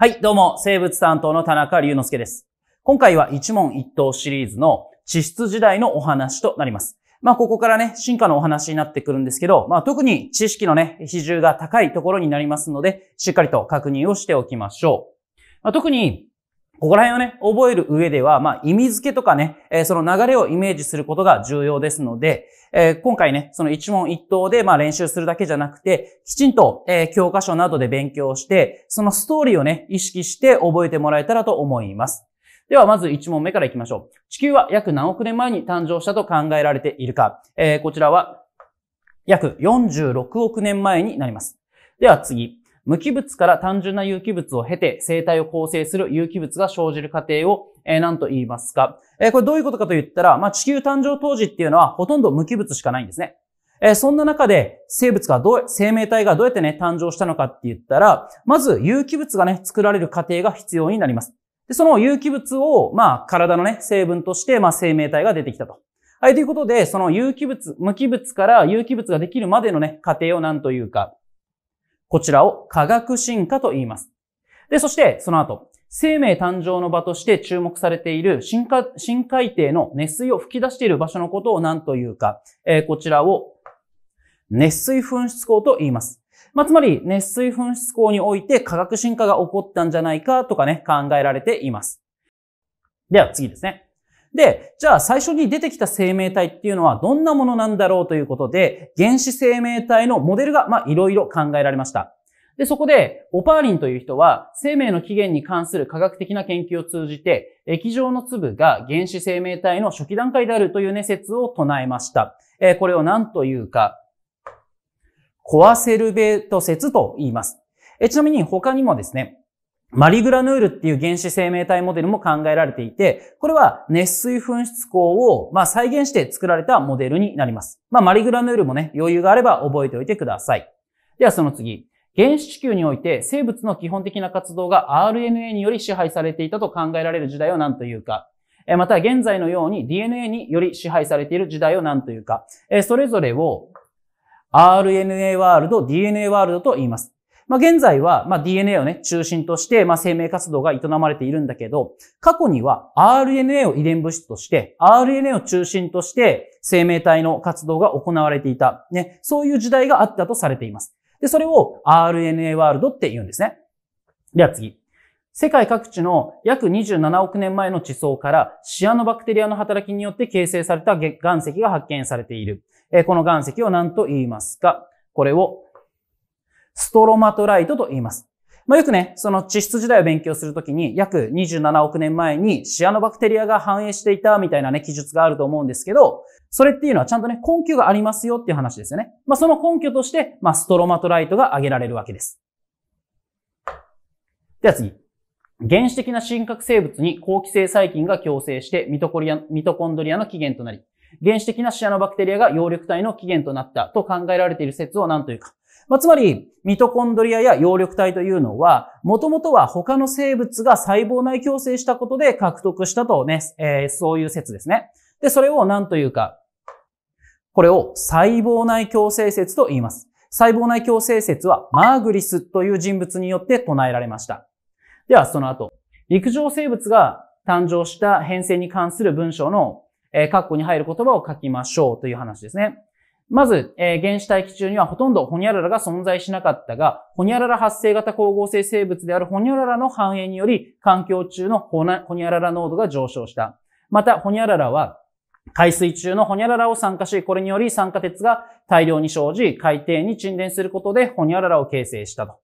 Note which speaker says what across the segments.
Speaker 1: はい、どうも、生物担当の田中隆之介です。今回は一問一答シリーズの地質時代のお話となります。まあ、ここからね、進化のお話になってくるんですけど、まあ、特に知識のね、比重が高いところになりますので、しっかりと確認をしておきましょう。まあ、特に、ここら辺をね、覚える上では、まあ、意味付けとかね、えー、その流れをイメージすることが重要ですので、えー、今回ね、その一問一答で、まあ、練習するだけじゃなくて、きちんと、えー、教科書などで勉強して、そのストーリーをね、意識して覚えてもらえたらと思います。では、まず一問目から行きましょう。地球は約何億年前に誕生したと考えられているか。えこちらは、約46億年前になります。では次。無機物から単純な有機物を経て生態を構成する有機物が生じる過程を、え何と言いますか。えこれどういうことかと言ったら、まあ、地球誕生当時っていうのはほとんど無機物しかないんですね。えそんな中で生物がどう、生命体がどうやってね、誕生したのかって言ったら、まず有機物がね、作られる過程が必要になります。で、その有機物を、まあ、体のね、成分として、まあ、生命体が出てきたと。はい、ということで、その有機物、無機物から有機物ができるまでのね、過程を何というか、こちらを科学進化と言います。で、そしてその後、生命誕生の場として注目されている深海底の熱水を吹き出している場所のことを何というか、えー、こちらを熱水噴出口と言います。まあ、つまり、熱水噴出口において科学進化が起こったんじゃないかとかね、考えられています。では次ですね。で、じゃあ最初に出てきた生命体っていうのはどんなものなんだろうということで、原始生命体のモデルが、まあ、いろいろ考えられました。で、そこで、オパーリンという人は、生命の起源に関する科学的な研究を通じて、液状の粒が原始生命体の初期段階であるというね、説を唱えました。えー、これを何というか、コアセルベート説と言います。えちなみに他にもですね、マリグラヌールっていう原子生命体モデルも考えられていて、これは熱水噴出口を、ま再現して作られたモデルになります。まあ、マリグラヌールもね、余裕があれば覚えておいてください。ではその次。原始地球において生物の基本的な活動が RNA により支配されていたと考えられる時代を何というか。また現在のように DNA により支配されている時代を何というか。それぞれを RNA ワールド、DNA ワールドと言います。まあ、現在は、まあ、DNA をね、中心として、まあ、生命活動が営まれているんだけど、過去には RNA を遺伝物質として、RNA を中心として生命体の活動が行われていた、ね、そういう時代があったとされています。で、それを RNA ワールドって言うんですね。では次。世界各地の約27億年前の地層からシアノバクテリアの働きによって形成された岩石が発見されている。この岩石を何と言いますかこれをストロマトライトと言います。まあ、よくね、その地質時代を勉強するときに、約27億年前にシアノバクテリアが繁栄していたみたいなね、記述があると思うんですけど、それっていうのはちゃんとね、根拠がありますよっていう話ですよね。まあ、その根拠として、まあ、ストロマトライトが挙げられるわけです。では次。原始的な真核生物に好気性細菌が共生してミトコリア、ミトコンドリアの起源となり、原始的なシアノバクテリアが葉緑体の起源となったと考えられている説を何というか。まあ、つまり、ミトコンドリアや葉緑体というのは、もともとは他の生物が細胞内共生したことで獲得したとね、えー、そういう説ですね。で、それを何というか、これを細胞内共生説と言います。細胞内共生説はマーグリスという人物によって唱えられました。では、その後、陸上生物が誕生した変遷に関する文章の、えー、括弧に入る言葉を書きましょうという話ですね。まず、えー、原始大気中にはほとんどホニャララが存在しなかったが、ホニャララ発生型光合成生物であるホニャララの繁栄により、環境中のホホニャララ濃度が上昇した。また、ホニャララは、海水中のホニャララを酸化し、これにより酸化鉄が大量に生じ、海底に沈殿することでホニャララを形成したと。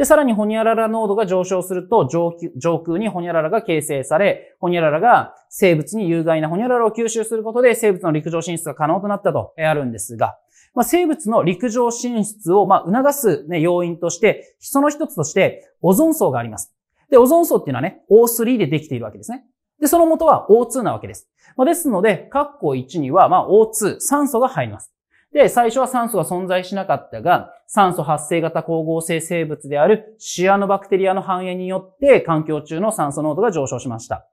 Speaker 1: で、さらにホニャララ濃度が上昇すると上空にホニャララが形成され、ホニャララが生物に有害なホニャララを吸収することで生物の陸上進出が可能となったとあるんですが、まあ、生物の陸上進出をま促す、ね、要因として、その一つとしてオゾン層があります。で、オゾン層っていうのはね、O3 でできているわけですね。で、その元は O2 なわけです。まあ、ですので、括弧1には、ま O2、酸素が入ります。で、最初は酸素が存在しなかったが、酸素発生型光合成生物であるシアノバクテリアの繁栄によって環境中の酸素濃度が上昇しました。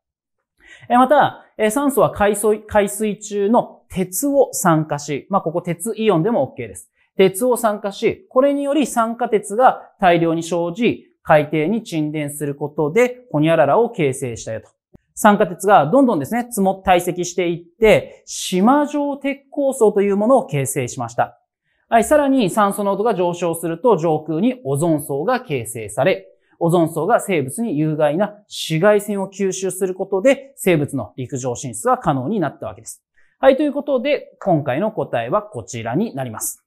Speaker 1: また、酸素は海水海水中の鉄を酸化し、まあ、ここ鉄イオンでも OK です。鉄を酸化し、これにより酸化鉄が大量に生じ、海底に沈殿することで、ホニャララを形成したよと。酸化鉄がどんどんですね、積も、堆積していって、島状鉄鉱層というものを形成しました。はい、さらに酸素濃度が上昇すると上空にオゾン層が形成され、オゾン層が生物に有害な紫外線を吸収することで生物の陸上進出が可能になったわけです。はい、ということで、今回の答えはこちらになります。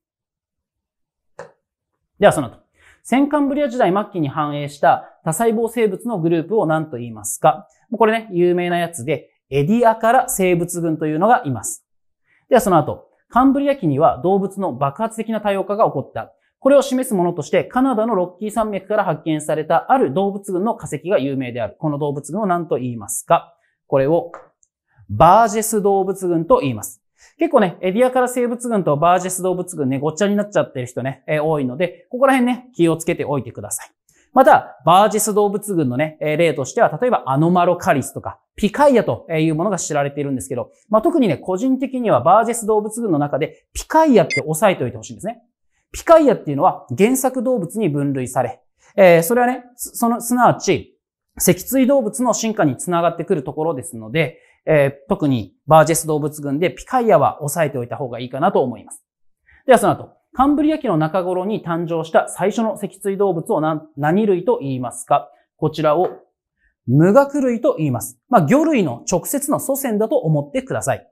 Speaker 1: では、その後。先カンブリア時代末期に繁栄した多細胞生物のグループを何と言いますかこれね、有名なやつで、エディアから生物群というのがいます。ではその後、カンブリア紀には動物の爆発的な多様化が起こった。これを示すものとして、カナダのロッキー山脈から発見されたある動物群の化石が有名である。この動物群を何と言いますかこれを、バージェス動物群と言います。結構ね、エディアから生物群とバージェス動物群ね、ごっちゃになっちゃってる人ね、えー、多いので、ここら辺ね、気をつけておいてください。また、バージェス動物群のね、例としては、例えばアノマロカリスとか、ピカイアというものが知られているんですけど、まあ、特にね、個人的にはバージェス動物群の中で、ピカイアって押さえておいてほしいんですね。ピカイアっていうのは原作動物に分類され、えー、それはね、その、すなわち、脊椎動物の進化につながってくるところですので、えー、特にバージェス動物群でピカイアは押さえておいた方がいいかなと思います。ではその後、カンブリア紀の中頃に誕生した最初の脊椎動物を何類と言いますかこちらを無学類と言います。まあ、魚類の直接の祖先だと思ってください。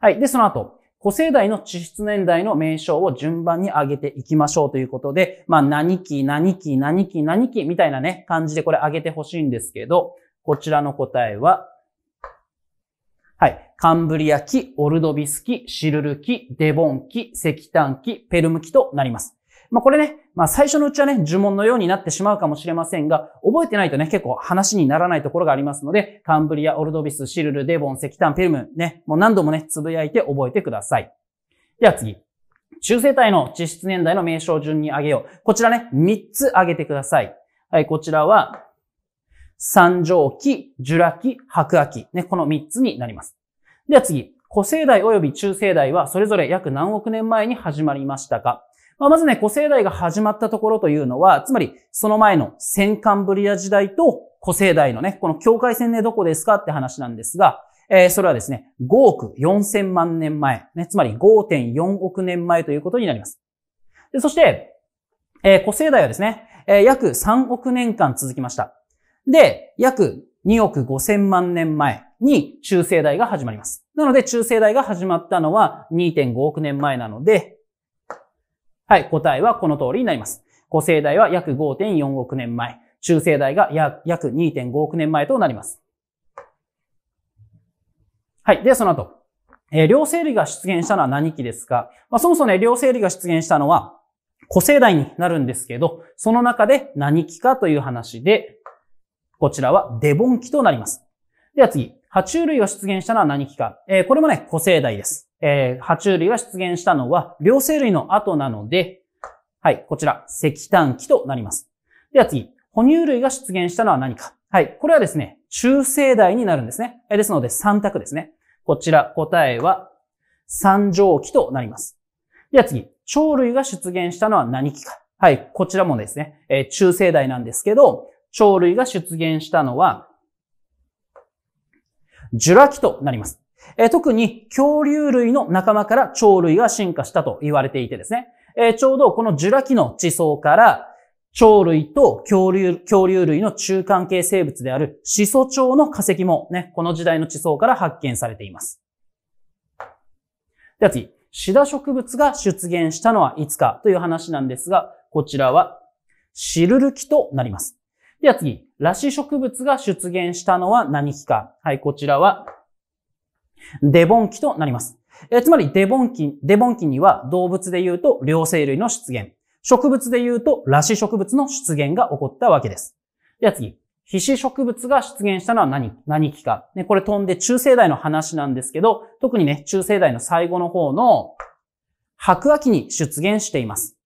Speaker 1: はい。で、その後、古生代の地質年代の名称を順番に上げていきましょうということで、まあ、何期、何期、何期、何期みたいなね、感じでこれ上げてほしいんですけど、こちらの答えは、はい。カンブリア紀、オルドビス機シルル機デボン機石炭機ペルム機となります。まあ、これね、まあ、最初のうちはね、呪文のようになってしまうかもしれませんが、覚えてないとね、結構話にならないところがありますので、カンブリア、オルドビス、シルル、デボン、石炭、ペルム、ね、もう何度もね、つぶやいて覚えてください。では次。中世帯の地質年代の名称順に挙げよう。こちらね、3つ挙げてください。はい、こちらは、三条期、ジュラ期、白亜期。ね、この三つになります。では次。古生代及び中生代はそれぞれ約何億年前に始まりましたかまあ、まずね、古生代が始まったところというのは、つまり、その前の戦艦ブリア時代と古生代のね、この境界線でどこですかって話なんですが、えー、それはですね、5億4000万年前、ね、つまり5.4億年前ということになります。でそして、えー、古生代はですね、えー、約3億年間続きました。で、約2億5千万年前に中生代が始まります。なので、中生代が始まったのは2.5億年前なので、はい、答えはこの通りになります。古生代は約5.4億年前、中生代が約2.5億年前となります。はい。で、その後。えー、両生類が出現したのは何期ですか、まあ、そもそもね、両生類が出現したのは、古生代になるんですけど、その中で何期かという話で、こちらはデボン期となります。では次、爬虫類が出現したのは何期か。えー、これもね、古生代です。えー、爬虫類が出現したのは、両生類の後なので、はい、こちら、石炭期となります。では次、哺乳類が出現したのは何か。はい、これはですね、中生代になるんですね。えー、ですので、3択ですね。こちら、答えは、三畳期となります。では次、鳥類が出現したのは何期か。はい、こちらもですね、えー、中生代なんですけど、鳥類が出現したのは、ジュラ紀となります。え特に恐竜類の仲間から鳥類が進化したと言われていてですね。えちょうどこのジュラ紀の地層から鳥類と恐竜恐竜類の中間系生物である始祖鳥の化石もね、この時代の地層から発見されています。では次、シダ植物が出現したのはいつかという話なんですが、こちらはシルル紀となります。では次、裸子植物が出現したのは何期か。はい、こちらは、デボン期となります。えつまり、デボン期、デボン期には動物で言うと両生類の出現、植物で言うと裸子植物の出現が起こったわけです。では次、皮脂植物が出現したのは何、何期か。ね、これ飛んで中生代の話なんですけど、特にね、中生代の最後の方の白亜紀に出現しています。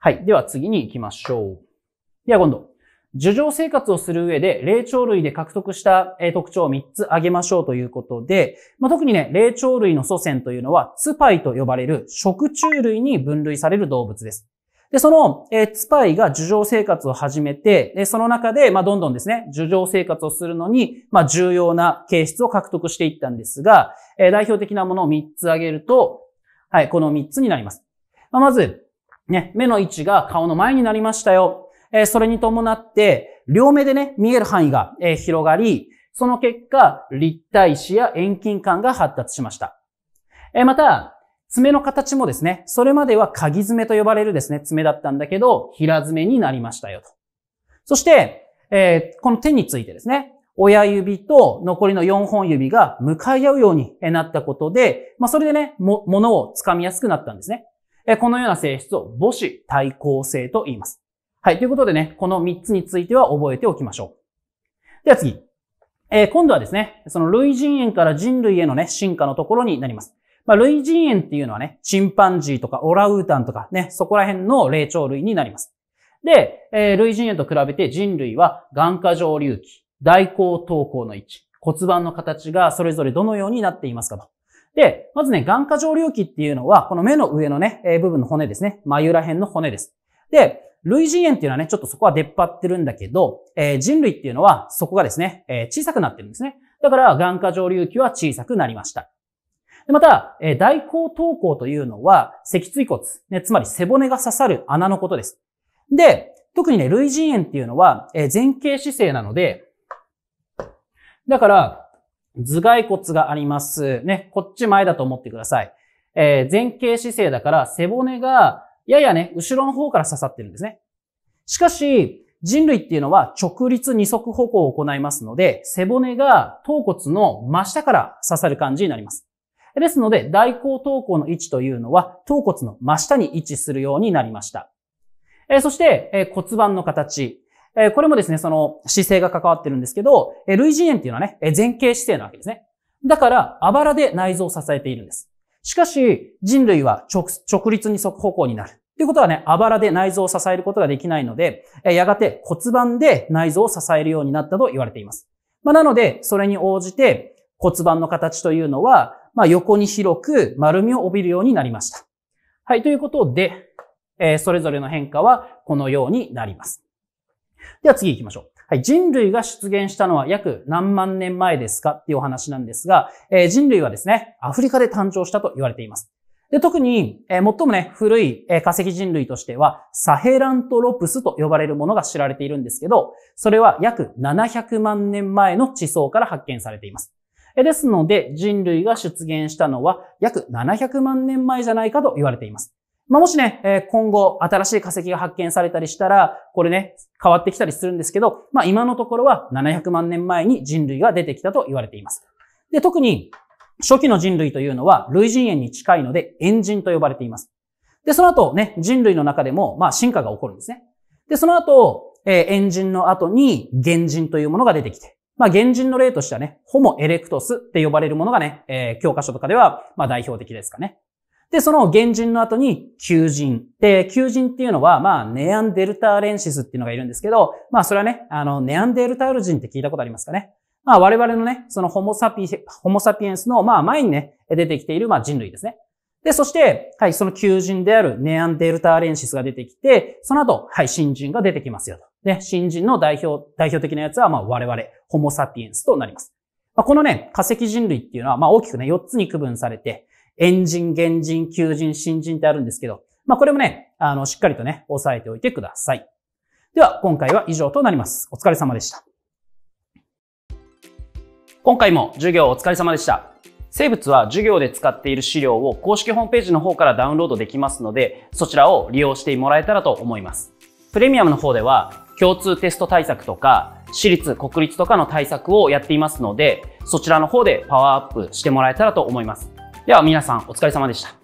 Speaker 1: はい。では次に行きましょう。では今度、樹上生活をする上で、霊長類で獲得した特徴を3つ挙げましょうということで、まあ、特にね、霊長類の祖先というのは、ツパイと呼ばれる食虫類に分類される動物です。で、その、ツパイが樹上生活を始めて、で、その中で、まあ、どんどんですね、樹上生活をするのに、まあ、重要な形質を獲得していったんですが、代表的なものを3つ挙げると、はい、この3つになります。まあ、まず、ね、目の位置が顔の前になりましたよ。それに伴って、両目でね、見える範囲が、広がり、その結果、立体視や遠近感が発達しました。また、爪の形もですね、それまでは鍵爪と呼ばれるですね、爪だったんだけど、平爪になりましたよと。そして、えー、この手についてですね、親指と残りの4本指が向かい合うようになったことで、まあ、それでね、も、ものを掴みやすくなったんですね。このような性質を母子対抗性と言います。はい。ということでね、この3つについては覚えておきましょう。では次。えー、今度はですね、その類人猿から人類へのね、進化のところになります。まあ、類人猿っていうのはね、チンパンジーとかオラウータンとかね、そこら辺の霊長類になります。で、えー、類人猿と比べて人類は眼下上流器、大口頭口の位置、骨盤の形がそれぞれどのようになっていますかと。で、まずね、眼下上流器っていうのは、この目の上のね、えー、部分の骨ですね。眉ら辺の骨です。で、類人猿っていうのはね、ちょっとそこは出っ張ってるんだけど、えー、人類っていうのはそこがですね、えー、小さくなってるんですね。だから、眼下上流器は小さくなりました。でまた、えー、大口頭骨というのは、脊椎骨、ね、つまり背骨が刺さる穴のことです。で、特にね、類人猿っていうのは、え前傾姿勢なので、だから、頭蓋骨があります。ね、こっち前だと思ってください。えー、前傾姿勢だから背骨がややね、後ろの方から刺さってるんですね。しかし、人類っていうのは直立二足歩行を行いますので、背骨が頭骨の真下から刺さる感じになります。ですので、大後頭骨の位置というのは、頭骨の真下に位置するようになりました。えそして、え骨盤の形。えこれもですね、その姿勢が関わってるんですけど、え類人猿っていうのはね、え前傾姿勢なわけですね。だから、あばらで内臓を支えているんです。しかし、人類は直直立二足歩行になる。ということはね、あばらで内臓を支えることができないので、やがて骨盤で内臓を支えるようになったと言われています。まあ、なので、それに応じて骨盤の形というのは、まあ、横に広く丸みを帯びるようになりました。はい、ということで、えー、それぞれの変化はこのようになります。では次行きましょう。はい、人類が出現したのは約何万年前ですかっていうお話なんですが、えー、人類はですね、アフリカで誕生したと言われています。で、特に、えー、最もね、古い、えー、化石人類としては、サヘラントロプスと呼ばれるものが知られているんですけど、それは約700万年前の地層から発見されています。えー、ですので、人類が出現したのは約700万年前じゃないかと言われています。まあ、もしね、え今後新しい化石が発見されたりしたら、これね、変わってきたりするんですけど、まあ、今のところは700万年前に人類が出てきたと言われています。で、特に初期の人類というのは類人猿に近いので、猿人と呼ばれています。で、その後ね、人類の中でも、まあ、進化が起こるんですね。で、その後、えー、猿人の後に、原人というものが出てきて、まあ、原人の例としてはね、ホモエレクトスって呼ばれるものがね、えー、教科書とかでは、まあ、代表的ですかね。で、その原人の後に、求人。で、求人っていうのは、まあ、ネアンデルターレンシスっていうのがいるんですけど、まあ、それはね、あの、ネアンデルタール人って聞いたことありますかね。まあ我々のね、そのホモサピ、ホモサピエンスの、まあ前にね、出てきている、まあ人類ですね。で、そして、はい、その求人であるネアンデルタアレンシスが出てきて、その後、はい、新人が出てきますよと。ね、新人の代表、代表的なやつは、まあ我々、ホモサピエンスとなります。まあ、このね、化石人類っていうのは、まあ大きくね、4つに区分されて、エンジン、原人、求人、新人ってあるんですけど、まあこれもね、あの、しっかりとね、押さえておいてください。では、今回は以上となります。お疲れ様でした。今回も授業お疲れ様でした。生物は授業で使っている資料を公式ホームページの方からダウンロードできますので、そちらを利用してもらえたらと思います。プレミアムの方では、共通テスト対策とか、私立、国立とかの対策をやっていますので、そちらの方でパワーアップしてもらえたらと思います。では皆さんお疲れ様でした。